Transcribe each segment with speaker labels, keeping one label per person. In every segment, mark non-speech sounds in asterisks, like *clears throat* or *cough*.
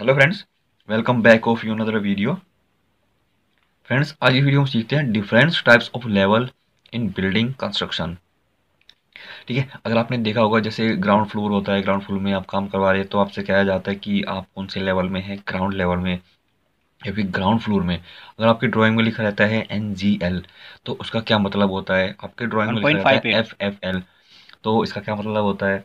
Speaker 1: Hello friends welcome back of you another video friends आज की video में सीखते हैं different types of level in building construction ठीक है अगर आपने देखा होगा जैसे ग्राउंड फ्लोर होता है ग्राउंड फ्लोर में आप काम करवा रहे हैं तो आपसे कहा जाता है कि आप कौन से लेवल में हैं ग्राउंड लेवल में या फिर ग्राउंड फ्लोर में अगर आपकी ड्राइंग में लिखा रहता है एन जी एल तो उसका क्या मतलब होता है आपके ड्राइंग में लिखा रहता है एफ एफ एल तो इसका क्या मतलब होता है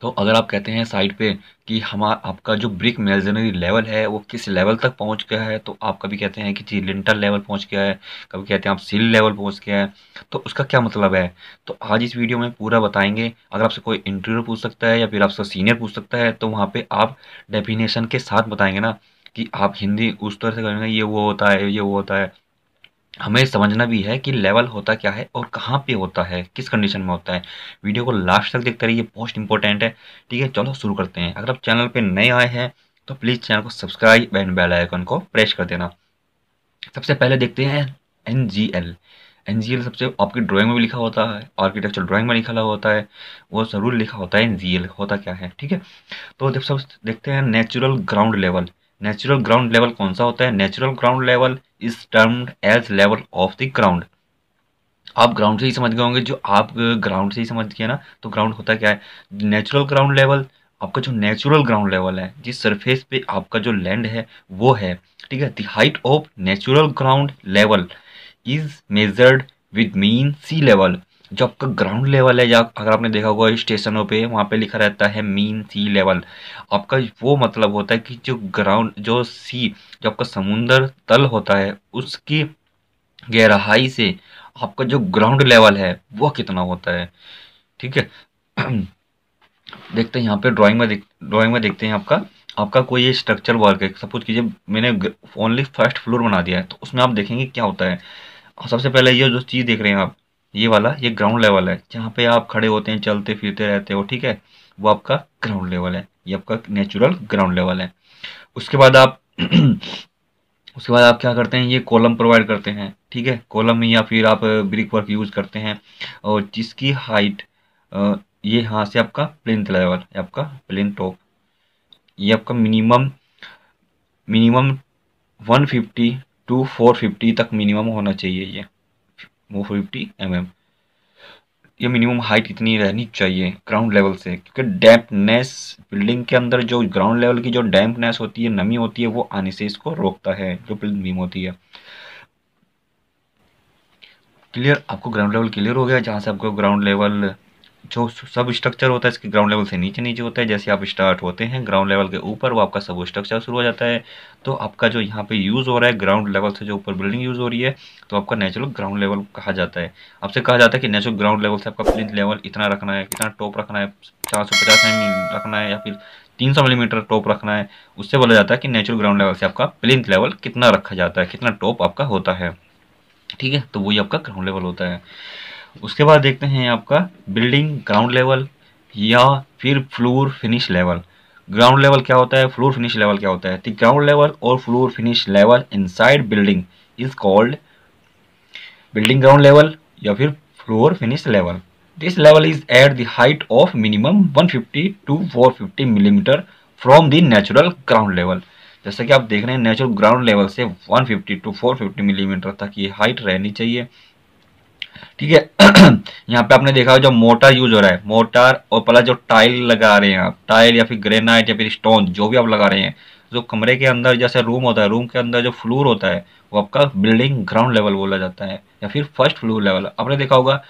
Speaker 1: तो अगर आप कहते हैं साइड पे कि हमारा आपका जो ब्रिक मेजनरी लेवल है वो किस लेवल तक पहुंच गया है तो आप कभी कहते हैं कि जी लिंटर लेवल पहुंच गया है कभी कहते हैं आप सील लेवल पहुंच गया है तो उसका क्या मतलब है तो आज इस वीडियो में पूरा बताएंगे अगर आपसे कोई इंटरव्यू पूछ सकता है या फिर आपसे सीनियर पूछ सकता है तो वहाँ पर आप डेफिनेशन के साथ बताएंगे ना कि आप हिंदी उस तरह से करेंगे ये वो होता है ये वो होता है हमें समझना भी है कि लेवल होता क्या है और कहाँ पे होता है किस कंडीशन में होता है वीडियो को लास्ट तक देखते रहिए बहुत इंपॉर्टेंट है ठीक है चलो शुरू करते हैं अगर आप चैनल पे नए आए हैं तो प्लीज़ चैनल को सब्सक्राइब एंड बेल आइकन को प्रेस कर देना सबसे पहले देखते हैं N G L N G L सबसे आपकी ड्रॉइंग में भी लिखा होता है आर्किटेक्चर ड्रॉइंग में लिखा होता है वो ज़रूर लिखा होता है एन जी एल होता क्या है ठीक है तो जब सब देखते हैं natural ground level natural ground level कौन सा होता है natural ground level is termed as level of the ground आप ग्राउंड से ही समझ गए होंगे जो आप ग्राउंड से ही समझ गए ना तो ग्राउंड होता क्या है नेचुरल ग्राउंड लेवल आपका जो नेचुरल ग्राउंड लेवल है जिस सरफेस पे आपका जो लैंड है वो है ठीक है the height of natural ground level is measured with mean sea level जो आपका ग्राउंड लेवल है या अगर आपने देखा होगा स्टेशनों पे वहाँ पे लिखा रहता है मीन सी लेवल आपका वो मतलब होता है कि जो ग्राउंड जो सी जो आपका समुंदर तल होता है उसकी गहराई से आपका जो ग्राउंड लेवल है वो कितना होता है ठीक है *clears throat* देखते हैं यहाँ पे ड्राइंग में ड्राइंग में देखते हैं आपका आपका कोई ये स्ट्रक्चर वर्क है सपोज कीजिए मैंने ओनली फर्स्ट फ्लोर बना दिया है तो उसमें आप देखेंगे क्या होता है सबसे पहले ये जो चीज़ देख रहे हैं आप ये वाला ये ग्राउंड लेवल है जहाँ पे आप खड़े होते हैं चलते फिरते रहते हो ठीक है वो आपका ग्राउंड लेवल है ये आपका नेचुरल ग्राउंड लेवल है उसके बाद आप *clears throat* उसके बाद आप क्या करते हैं ये कॉलम प्रोवाइड करते हैं ठीक है कॉलम या फिर आप ब्रिक वर्क यूज़ करते हैं और जिसकी हाइट ये यहाँ से आपका प्लिंथ लेवल आपका प्लिंथ टॉप ये आपका मिनिमम मिनिमम 150 टू 450 तक मिनिमम होना चाहिए ये वो फिफ्टी एम एम ये मिनिमम हाइट इतनी रहनी चाहिए ग्राउंड लेवल से क्योंकि डैम्पनेस बिल्डिंग के अंदर जो ग्राउंड लेवल की जो डैम्पनेस होती है नमी होती है वो आने से इसको रोकता है जो बिल्डिंग बीम होती है क्लियर आपको ग्राउंड लेवल क्लियर हो गया जहाँ से आपको ग्राउंड लेवल जो सब स्ट्रक्चर होता है इसके ग्राउंड लेवल से नीचे नीचे होता है जैसे आप स्टार्ट होते हैं ग्राउंड लेवल के ऊपर वो आपका सब स्ट्रक्चर शुरू हो जाता है तो आपका जो यहाँ पे यूज़ हो रहा है ग्राउंड लेवल से जो ऊपर बिल्डिंग यूज़ हो रही है तो आपका नेचुरल ग्राउंड लेवल कहा जाता है आपसे कहा जाता है कि नेचुरल ग्राउंड लेवल से आपका प्लिथ लेवल इतना रखना है कितना टॉप रखना है चार सौ पचास एम mm रखना है या फिर तीन सौ मिलीमीटर टॉप रखना है उससे बोला जाता है कि नेचुरल ग्राउंड लेवल से आपका प्लिथ लेवल कितना रखा जाता है कितना टॉप आपका होता है ठीक है तो वही आपका ग्राउंड लेवल होता है उसके बाद देखते हैं आपका बिल्डिंग ग्राउंड लेवल या फिर floor finish level ground level क्या होता है फ्लोर फिनिश लेवल क्या होता है तो ग्राउंड लेवल और floor finish level inside building is called building ground level या फिर floor finish level this level is at the height of minimum 150 two fifty millimetre from the natural ground level जैसा कि आप देख रहे हैं natural ground level से 150 two fifty millimetre तक ये हाइट रहनी चाहिए ठीक है *clears throat* यहाँ पे आपने देखा जो मोटर यूज हो रहा है मोटर और प्लस जो टाइल लगा रहे हैं आप टाइल या फिर ग्रेनाइट या फिर स्टोन जो भी आप लगा रहे हैं जो कमरे के अंदर जैसे रूम होता है रूम के अंदर जो फ्लोर होता है वो आपका बिल्डिंग ग्राउंड लेवल बोला जाता है या फिर फर्स्ट फ्लोर लेवल आपने देखा होगा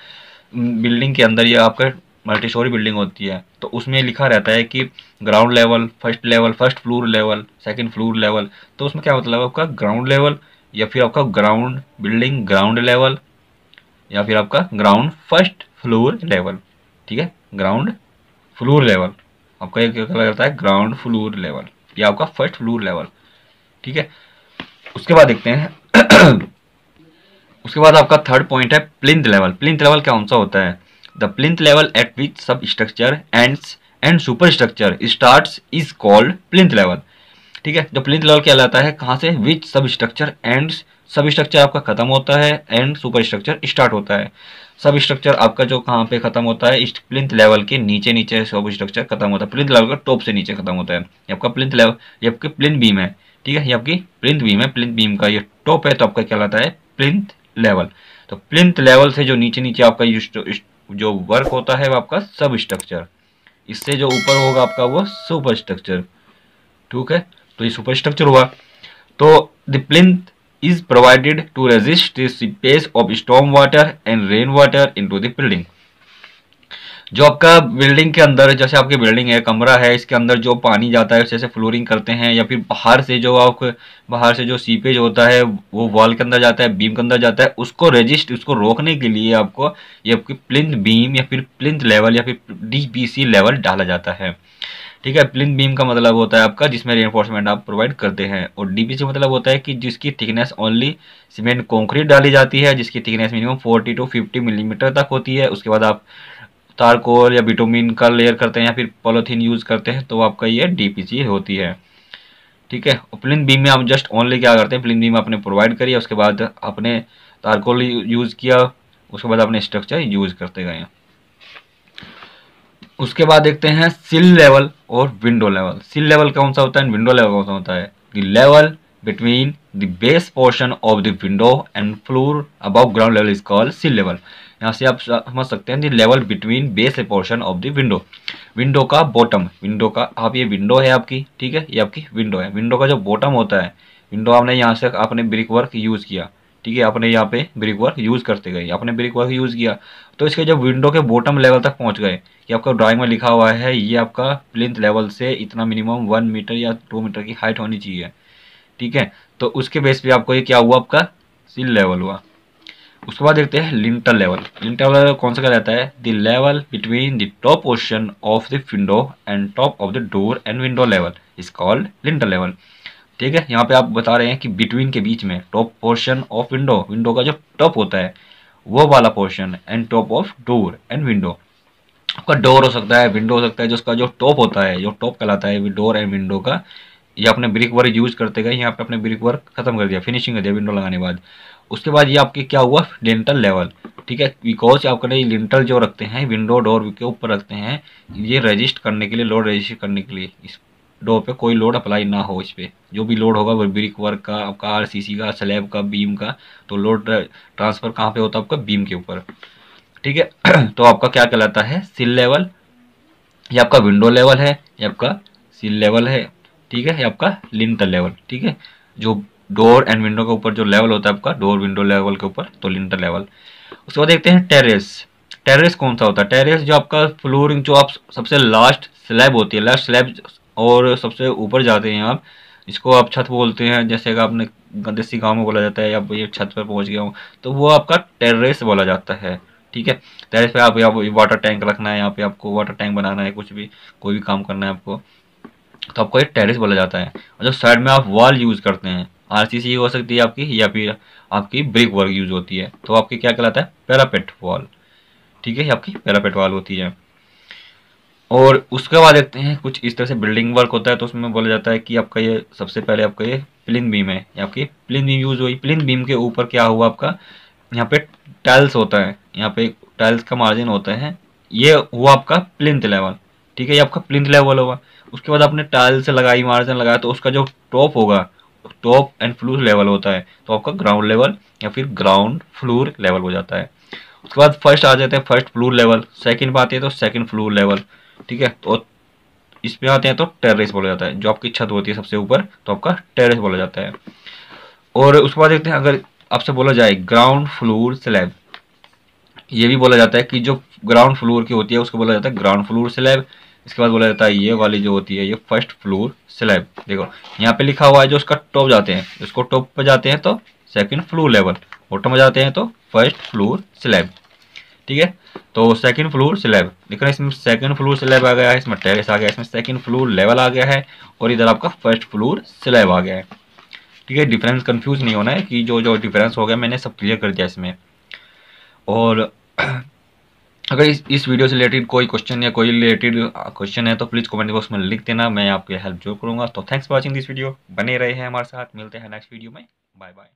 Speaker 1: बिल्डिंग के अंदर या आपका मल्टी स्टोरी बिल्डिंग होती है तो उसमें लिखा रहता है कि ground level first level first floor level second floor level तो उसमें क्या मतलब आपका ग्राउंड लेवल या फिर आपका ग्राउंड बिल्डिंग ग्राउंड लेवल या फिर आपका ग्राउंड फर्स्ट फ्लोर लेवल ठीक है ग्राउंड फ्लोर लेवल आपका ये क्या करता है ग्राउंड फ्लोर लेवल या आपका फर्स्ट फ्लोर लेवल ठीक है उसके बाद देखते हैं *clears throat* उसके बाद आपका थर्ड पॉइंट है प्लिंथ लेवल प्लिंथ लेवल कौन सा होता है the plinth level at which substructure ends and superstructure start is called plinth level ठीक है जो प्लिंथ लेवल क्या कहलाता है कहाँ से विच सब स्ट्रक्चर एंड्स सब स्ट्रक्चर आपका खत्म होता है एंड सुपर स्ट्रक्चर स्टार्ट होता है सब स्ट्रक्चर आपका जो कहाँ पे खत्म होता है प्लिंथ लेवल के नीचे नीचे सब स्ट्रक्चर खत्म होता है प्लिंथ लेवल का टॉप से नीचे खत्म होता है ये आपका प्लिंथ लेवल ये आपकी प्लिंथ बीम है ठीक है ये आपकी प्लिंथ बीम है प्लिंथ बीम का ये टॉप है तो आपका क्या लाता है प्लिंथ लेवल तो प्लिंथ लेवल से जो नीचे नीचे आपका जो वर्क होता है वो आपका सब स्ट्रक्चर इससे जो ऊपर होगा आपका वो सुपर स्ट्रक्चर ठीक है तो ये सुपर स्ट्रक्चर हुआ तो the plinth is provided to resist the seepage of storm water and rain water into the building. जो आपका बिल्डिंग के अंदर जैसे आपकी बिल्डिंग है कमरा है इसके अंदर जो पानी जाता है जैसे फ्लोरिंग करते हैं या फिर बाहर से जो आप बाहर से जो सीपेज होता है वो वॉल के अंदर जाता है बीम के अंदर जाता है उसको रजिस्ट उसको रोकने के लिए आपको ये आपकी प्लिंथ बीम या फिर प्लिंथ लेवल या फिर डी लेवल डाला जाता है ठीक है प्लिन बीम का मतलब होता है आपका जिसमें रेनफोर्समेंट आप प्रोवाइड करते हैं और डीपीसी मतलब होता है कि जिसकी थिकनेस ओनली सीमेंट कॉन्क्रीट डाली जाती है जिसकी थिकनेस मिनिमम 40 टू 50 मिलीमीटर तक होती है उसके बाद आप तारकोल या विटोमिन का लेयर करते हैं या फिर पोलोथीन यूज़ करते हैं तो आपका ये डी होती है ठीक है प्लिन बीम में आप जस्ट ओनली क्या करते हैं प्लिन बीम आपने प्रोवाइड करी उसके बाद आपने तारकोल यूज़ किया उसके बाद आपने स्ट्रक्चर यूज़ करते गए उसके बाद देखते हैं सिल लेवल और विंडो लेवल सिल लेवल कौन सा होता है विंडो लेवल कौन सा होता है the level between the base portion of the window and floor about ground level is called sill level यहाँ से आप समझ सकते हैं the level between base portion of the window window का बॉटम विंडो का आप ये विंडो है आपकी ठीक है ये आपकी विंडो है विंडो का जो बॉटम होता है विंडो आपने यहाँ से आपने ब्रिक वर्क यूज़ किया ठीक है आपने यहाँ पे ब्रिक वर्क यूज़ करते गए आपने ब्रिक वर्क यूज़ किया तो इसके जब विंडो के बॉटम लेवल तक पहुंच गए कि आपका ड्राइंग में लिखा हुआ है ये आपका प्लिंथ लेवल से इतना मिनिमम वन मीटर या टू मीटर की हाइट होनी चाहिए ठीक है तो उसके बेस पे आपको ये क्या हुआ आपका सील लेवल हुआ उसके बाद देखते हैं लिंटर लेवल लिंटर लेवल कौन सा क्या रहता है the level between the top portion of the window and top of the door and window level is called lintel level ठीक है यहाँ पे आप बता रहे हैं कि बिटवीन के बीच में top portion of window window का जो टॉप होता है वो वाला portion and top of door and window आपका डोर हो सकता है विंडो हो सकता है जिसका जो टॉप होता है जो टॉप कहलाता है डोर एंड विंडो का ये अपने ब्रिक वर्क यूज करते गए यहाँ पे अपने ब्रिक वर्क खत्म कर दिया फिनिशिंग कर दिया विंडो लगाने के बाद उसके बाद ये आपके क्या हुआ डेंटल लेवल ठीक है बिकॉज आपका ये लिंटल जो रखते हैं विंडो डोर के ऊपर रखते हैं ये रजिस्ट करने के लिए लोड रजिस्टर करने के लिए इस डोर पे कोई लोड अप्लाई ना हो इस पर जो भी लोड होगा वो ब्रिक वर्क का आपका आर का स्लैब का बीम का तो लोड ट्रांसफ़र कहाँ पे होता है आपका बीम के ऊपर ठीक है *clears throat* तो आपका क्या कहलाता है सिल लेवल ये आपका विंडो लेवल है ये आपका सिल लेवल है ठीक है ये आपका लिंटर लेवल ठीक है जो डोर एंड विंडो के ऊपर जो लेवल होता है आपका डोर विंडो लेवल के ऊपर तो लिंटर लेवल उसके बाद देखते हैं टेरेस टेरेस कौन सा होता है टेरेस जो आपका फ्लोरिंग जो आप सबसे लास्ट स्लैब होती है लास्ट स्लैब और सबसे ऊपर जाते हैं आप इसको आप छत बोलते हैं जैसे अगर आपने देसी गाँव में बोला जाता है या ये छत पर पहुँच गया हूँ तो वो आपका टेरेस बोला जाता है ठीक है टेरेस पे आप या वाटर टैंक रखना है यहाँ पे आपको वाटर टैंक बनाना है कुछ भी कोई भी काम करना है आपको तो आपको ये टेरेस बोला जाता है और जब साइड में आप वॉल यूज़ करते हैं आर हो सकती है आपकी या फिर आपकी ब्रिक वर्क यूज़ होती है तो आपकी क्या कहलाता है पैरापेट वॉल ठीक है आपकी पैरापेट वॉल होती है और उसके बाद देखते हैं कुछ इस तरह से बिल्डिंग वर्क होता है तो उसमें बोला जाता है कि आपका ये सबसे पहले आपका ये प्लिन बीम है आपकी प्लिन बीम यूज हुई प्लिन बीम के ऊपर क्या हुआ आपका यहाँ पे टाइल्स होता है यहाँ पे टाइल्स का मार्जिन होता है ये हुआ आपका प्लिंथ लेवल ठीक है ये आपका प्लिंथ लेवल होगा उसके बाद आपने टाइल्स लगाई मार्जिन लगाया तो उसका जो टॉप होगा टॉप एंड फ्लोर लेवल होता है तो आपका ग्राउंड लेवल या फिर ग्राउंड फ्लोर लेवल हो जाता है उसके बाद फर्स्ट आ जाते हैं फर्स्ट फ्लोर लेवल सेकंड बात है तो सेकंड फ्लोर लेवल ठीक है तो इस पे आते हैं तो टेरेस बोला जाता है जो आपकी छत होती है सबसे ऊपर तो आपका टेरेस बोला जाता है और उसके बाद देखते हैं अगर आपसे बोला जाए ग्राउंड फ्लोर स्लैब ये भी बोला जाता है कि जो ग्राउंड फ्लोर की होती है उसको बोला जाता है ग्राउंड फ्लोर स्लैब इसके बाद बोला जाता है ये वाली जो होती है ये फर्स्ट फ्लोर स्लैब देखो यहाँ पे लिखा हुआ है जो उसका टॉप जाते हैं उसको टॉप पर जाते हैं तो सेकंड फ्लोर लेवल बॉटम में जाते हैं तो फर्स्ट फ्लोर स्लैब ठीक है तो सेकंड फ्लोर स्लैब देख रहे हैं इसमें सेकंड फ्लोर स्लैब आ गया है इसमें टेरिस आ गया इसमें सेकंड फ्लोर लेवल आ गया है और इधर आपका फर्स्ट फ्लोर स्लैब आ गया है ठीक है डिफरेंस कंफ्यूज नहीं होना है कि जो जो डिफरेंस हो गया मैंने सब क्लियर कर दिया इसमें और *clears throat* अगर इस इस वीडियो से रिलेटेड कोई क्वेश्चन या कोई रिलेटेड क्वेश्चन है तो प्लीज़ कमेंट बॉक्स में लिख देना मैं आपकी हेल्प जरूर करूँगा तो thanks for watching this video बने रहे हैं हमारे साथ मिलते हैं नेक्स्ट वीडियो में बाय बाय